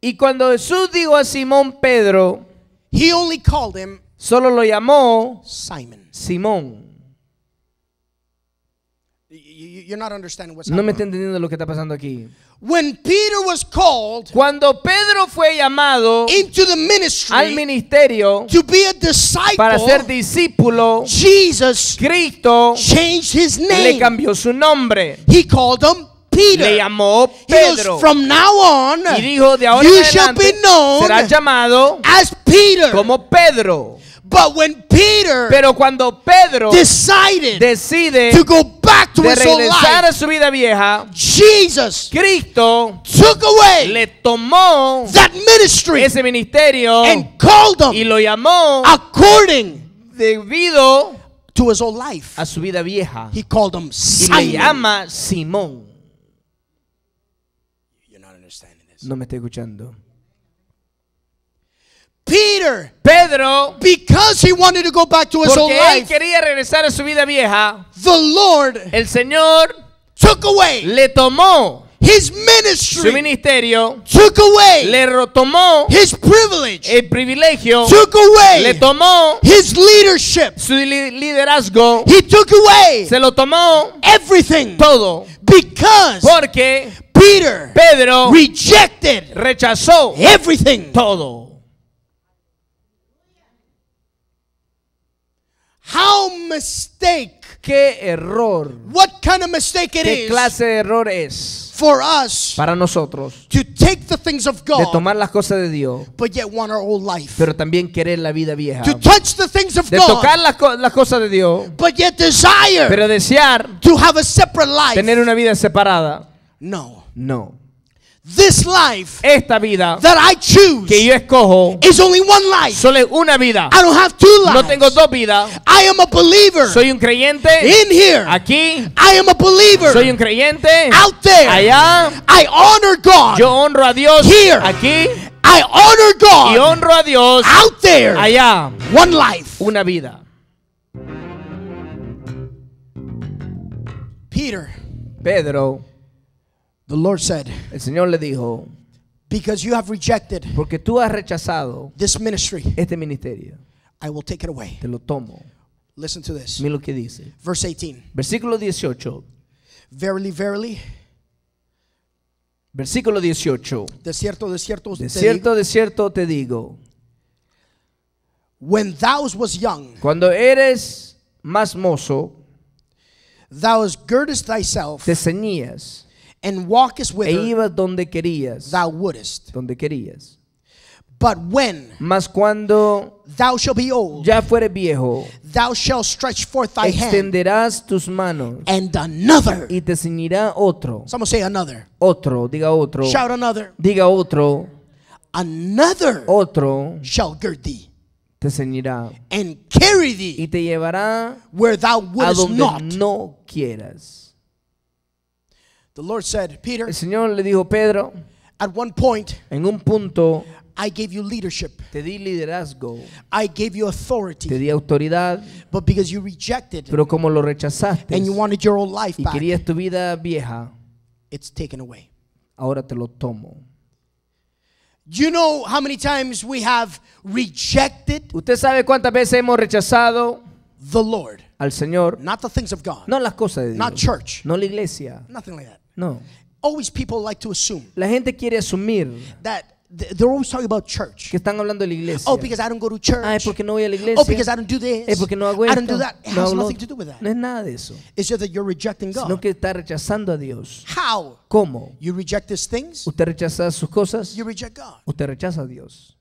y cuando Jesús dijo a Simón Pedro, solo lo llamó Simon. Simón. no me está entendiendo lo que está pasando aquí. Cuando Pedro fue llamado al ministerio para ser discípulo, Jesus Cristo le cambió su nombre. He called Peter. Le llamó Pedro. He Goes, From now on, y dijo, de ahora you en shall adelante, be known serás llamado as Peter. como Pedro. But when Peter Pero cuando Pedro decided decide to go back to de regresar a su vida vieja, Jesus Cristo took away le tomó that ministry ese ministerio and called him y lo llamó according debido to his old life. a su vida vieja. He called him Simon. Y le llama Simón. No me está escuchando. Peter, Pedro, because he wanted to go back to his old life, quería regresar a su vida vieja. The Lord, el Señor, took away, le tomó. His ministry, su ministerio, took away, le tomó, his privilege, el privilegio, took away, le tomó, his leadership, su liderazgo, he took away, se lo tomó, everything, todo, because, porque Peter Pedro rejected rechazó everything. todo. How mistake qué error what kind of mistake it is qué clase de error es for us para nosotros to take the things of God, de tomar las cosas de Dios but yet want our old life. pero también querer la vida vieja to touch the things of de God, tocar las, las, cosas de Dios but yet desire pero desear to have a separate life. tener una vida separada no no. This life Esta vida that I choose que yo escojo is only one life. solo una vida. I don't have two lives. No tengo dos vidas. I am a believer. Soy un creyente. In here. Aquí. I am a believer. Soy un creyente. Out there. Allá. I honor God. Yo honro a Dios. Here. Aquí. I honor God. Y honro a Dios. Out there. Allá. One life. Una vida. Peter. Pedro The Lord said, el Señor le dijo, because you have rejected porque tú has rechazado this ministry, este ministerio, I will take it away. Te lo tomo. Listen to this. Mira lo que dice. Verse 18. Versículo 18. Verily, verily. Versículo 18. De cierto, de cierto, de cierto, de cierto te digo. When thou was young, cuando eres más mozo, thou girdest thyself, te ceñías and walkest e ibas donde querías, thou wouldest. donde querías. But when Mas cuando thou shalt be old, ya fueres viejo, thou shalt stretch forth thy hand, extenderás tus manos and another. y te ceñirá otro, Someone say another. otro, diga otro, Shout another. diga otro, Another otro, shall gird thee te ceñirá and carry y thee te llevará where thou a donde not. no quieras. The Lord said, Peter, el Señor le dijo, Pedro, at one point, en un punto, I gave you leadership. Te di liderazgo. I gave you authority. Te di autoridad. But because you rejected, pero como lo rechazaste, and you wanted your old life back, y querías tu vida vieja, it's taken away. Ahora te lo tomo. You know how many times we have rejected Usted sabe cuántas veces hemos rechazado the Lord. Al Señor. Not the things of God. No las cosas de Dios. Not church. No la iglesia. Nothing like that. No. Always people like to assume La gente quiere asumir that they're always talking about church. que están hablando de la iglesia. Oh, because I don't go to church. Ah, es porque no voy a la oh, iglesia. Oh, because I don't do this. Es porque no hago esto. I don't do that. It no, has no, nothing to do with that. No es nada de eso. It's just that you're rejecting God. Sino que está rechazando a Dios. How? ¿Cómo? You reject these things. Usted rechaza sus cosas. You reject God. Usted rechaza a Dios.